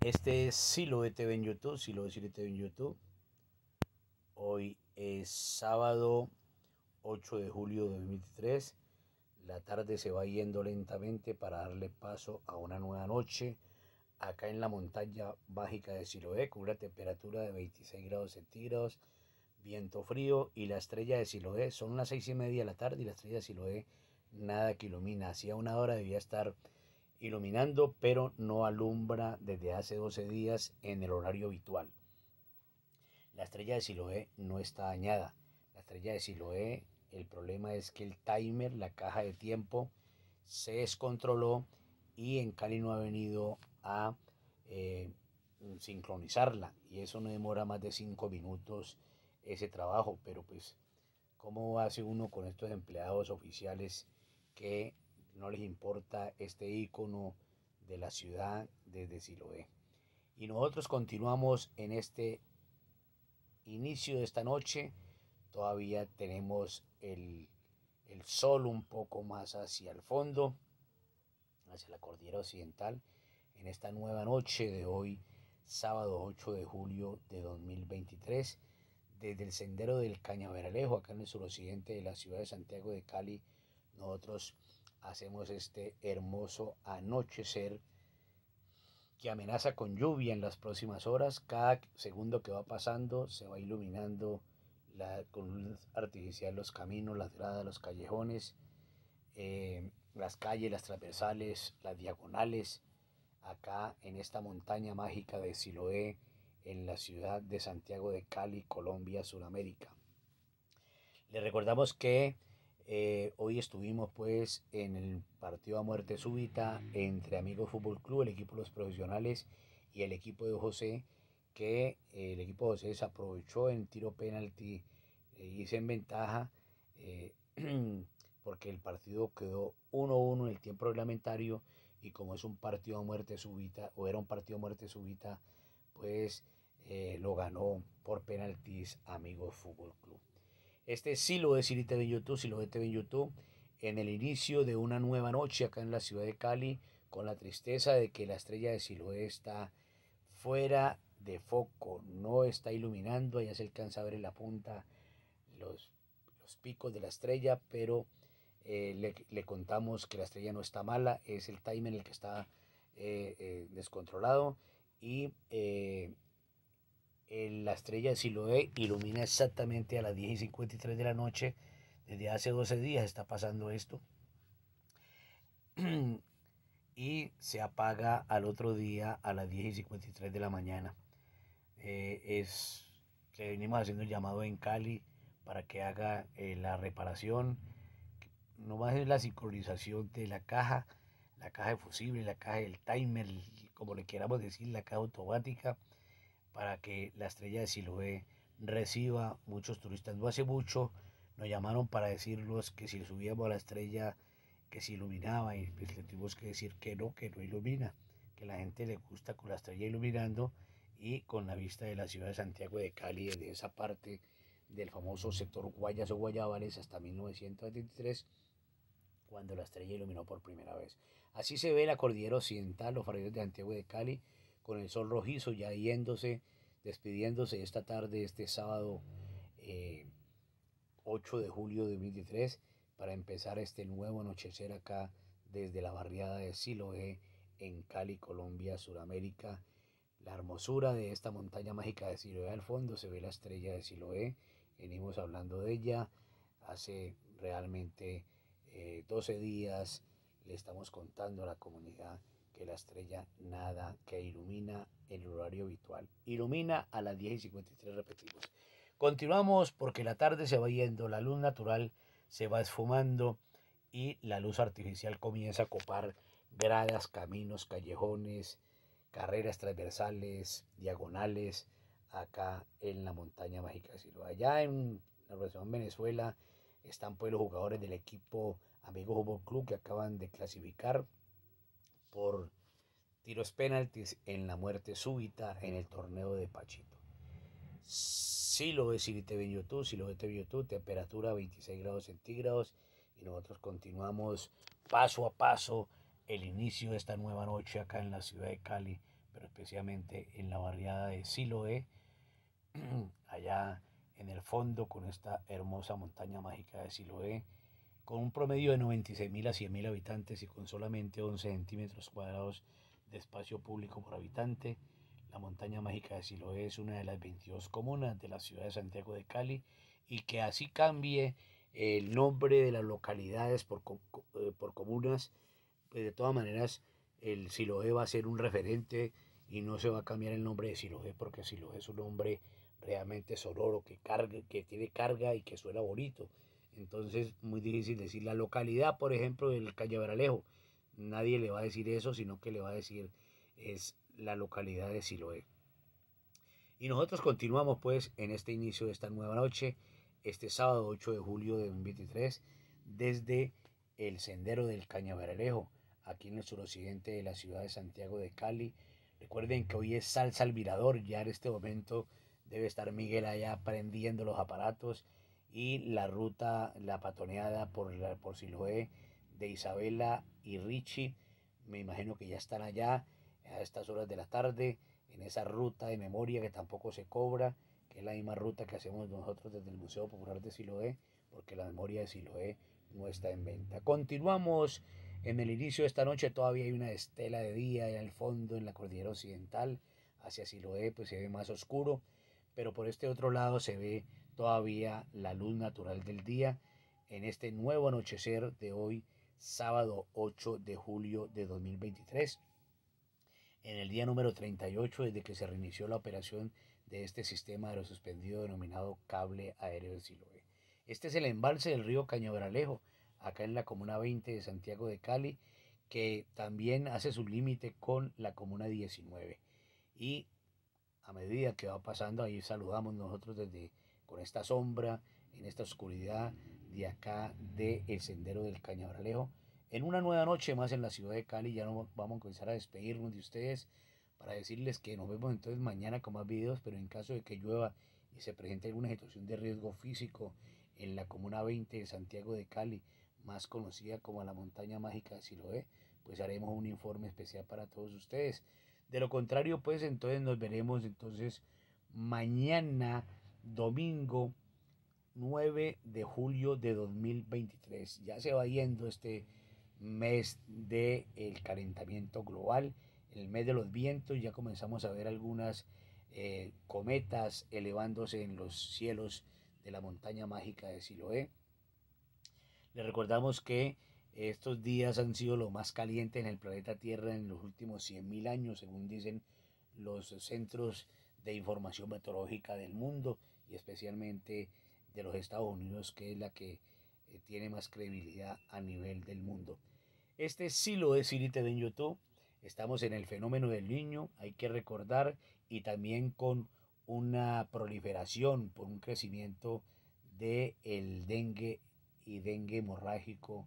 Este es Silo de TV en YouTube, Silo de TV en YouTube. Hoy es sábado 8 de julio de 2023. La tarde se va yendo lentamente para darle paso a una nueva noche acá en la montaña mágica de Siloé con una temperatura de 26 grados centígrados, viento frío y la estrella de Siloé. Son las seis y media de la tarde y la estrella de Siloé nada que ilumina. Hacía una hora debía estar iluminando, pero no alumbra desde hace 12 días en el horario habitual. La estrella de Siloé no está dañada. La estrella de Siloé, el problema es que el timer, la caja de tiempo, se descontroló y en Cali no ha venido a eh, sincronizarla. Y eso no demora más de 5 minutos ese trabajo, pero pues, ¿cómo hace uno con estos empleados oficiales que no les importa este icono de la ciudad desde Siloé. Y nosotros continuamos en este inicio de esta noche. Todavía tenemos el, sol un poco más hacia el fondo, hacia la cordillera occidental, en esta nueva noche de hoy, sábado 8 de julio de 2023, desde el sendero del Cañaveralejo, acá en el suroccidente de la ciudad de Santiago de Cali, nosotros hacemos este hermoso anochecer que amenaza con lluvia en las próximas horas. Cada segundo que va pasando se va iluminando la, con luz artificial los caminos, las gradas, los callejones, eh, las calles, las transversales, las diagonales, acá en esta montaña mágica de Siloé, en la ciudad de Santiago de Cali, Colombia, Sudamérica. Le recordamos que eh, hoy estuvimos pues en el partido a muerte súbita entre Amigos Fútbol Club, el equipo de los profesionales y el equipo de José, que eh, el equipo de José aprovechó en tiro penalti eh, y se en ventaja porque el partido quedó 1-1 en el tiempo reglamentario y como es un partido a muerte súbita o era un partido a muerte súbita, pues lo ganó por penaltis Amigos Fútbol Club. Este es lo y TV YouTube, si lo de TV en YouTube, en el inicio de una nueva noche acá en la ciudad de Cali, con la tristeza de que la estrella de Siloé está fuera de foco, no está iluminando, allá se alcanza a ver en la punta los, picos de la estrella, pero eh, le, contamos que la estrella no está mala, es el timing el que está eh, eh, descontrolado y eh, la estrella de Siloé ilumina exactamente a las 10 y 53 de la noche. Desde hace 12 días está pasando esto. y se apaga al otro día a las 10 y 53 de la mañana. Eh, es, le venimos haciendo el llamado en Cali para que haga eh, la reparación. No va es la sincronización de la caja, la caja de fusible, la caja del timer, como le queramos decir, la caja automática para que la estrella de Siloé reciba muchos turistas. No hace mucho nos llamaron para decirnos que si subíamos a la estrella que se iluminaba y pues le tuvimos que decir que no, que no ilumina, que la gente le gusta con la estrella iluminando y con la vista de la ciudad de Santiago de Cali, de esa parte del famoso sector Guayas o Guayabales hasta 1983 cuando la estrella iluminó por primera vez. Así se ve la cordillera occidental, los farallos de Santiago de Cali, con el sol rojizo ya yéndose, despidiéndose esta tarde, este sábado 8 eh, de julio de 2023, para empezar este nuevo anochecer acá desde la barriada de Siloé en Cali, Colombia, Sudamérica. La hermosura de esta montaña mágica de Siloé al fondo se ve la estrella de Siloé. Venimos hablando de ella hace realmente 12 eh, días. Le estamos contando a la comunidad que la estrella nada que ilumina el horario habitual. Ilumina a las 10 y 53 repetimos. Continuamos porque la tarde se va yendo, la luz natural se va esfumando y la luz artificial comienza a copar gradas, caminos, callejones, carreras transversales, diagonales, acá en la montaña mágica de Silva. Allá en la región Venezuela están pues los jugadores del equipo Amigo Fútbol Club que acaban de clasificar por tiros penaltis en la muerte súbita en el torneo de Pachito. Silo sí, sí lo te vio tú, temperatura 26 grados centígrados y nosotros continuamos paso a paso el inicio de esta nueva noche acá en la ciudad de Cali, pero especialmente en la barriada de Siloé, allá en el fondo con esta hermosa montaña mágica de Siloé, con un promedio de 96.000 a 100.000 habitantes y con solamente 11 centímetros cuadrados de espacio público por habitante, la montaña mágica de Siloé es una de las 22 comunas de la ciudad de Santiago de Cali y que así cambie el nombre de las localidades por, eh, comunas, pues, de todas maneras el Siloé va a ser un referente y no se va a cambiar el nombre de Siloé porque Siloé es un nombre realmente sonoro, que, carga, que tiene carga y que suena bonito. Entonces, muy difícil decir la localidad, por ejemplo, del Cañaveralejo. Nadie le va a decir eso, sino que le va a decir es la localidad de Siloé. Y nosotros continuamos pues en este inicio de esta nueva noche, este sábado 8 de julio de 2023, desde el sendero del Cañaveralejo, aquí en el suroccidente de la ciudad de Santiago de Cali. Recuerden que hoy es salsa al virador, ya en este momento debe estar Miguel allá prendiendo los aparatos y la ruta, la patoneada por, por Siloé de Isabela y Richie. Me imagino que ya están allá a estas horas de la tarde en esa ruta de memoria que tampoco se cobra, que es la misma ruta que hacemos nosotros desde el Museo Popular de Siloé, porque la memoria de Siloé no está en venta. Continuamos en el inicio de esta noche, todavía hay una estela de día en al fondo en la cordillera occidental, hacia Siloé pues se ve más oscuro, pero por este otro lado se ve todavía la luz natural del día en este nuevo anochecer de hoy, sábado 8 de julio de 2023, en el día número 38 desde que se reinició la operación de este sistema de denominado cable aéreo del Este es el embalse del río Cañabralejo, acá en la Comuna 20 de Santiago de Cali, que también hace su límite con la Comuna 19. Y a medida que va pasando, ahí saludamos nosotros desde con esta sombra, en esta oscuridad de acá del sendero del Cañabralejo. En una nueva noche más en la ciudad de Cali, ya no vamos a comenzar a despedirnos de ustedes para decirles que nos vemos entonces mañana con más videos, pero en caso de que llueva y se presente alguna situación de riesgo físico en la Comuna 20 de Santiago de Cali, más conocida como la Montaña Mágica de Siloé, pues haremos un informe especial para todos ustedes. De lo contrario, pues entonces nos veremos entonces mañana domingo 9 de julio de 2023. Ya se va yendo este mes del el calentamiento global, el mes de los vientos, ya comenzamos a ver algunas eh, cometas elevándose en los cielos de la montaña mágica de Siloé. Le recordamos que estos días han sido lo más caliente en el planeta Tierra en los últimos 100.000 años, según dicen los centros de información meteorológica del mundo y especialmente de los Estados Unidos, que es la que eh, tiene más credibilidad a nivel del mundo. Este sí lo es Sirite de YouTube. Estamos en el fenómeno del niño, hay que recordar, y también con una proliferación por un crecimiento del el dengue y dengue hemorrágico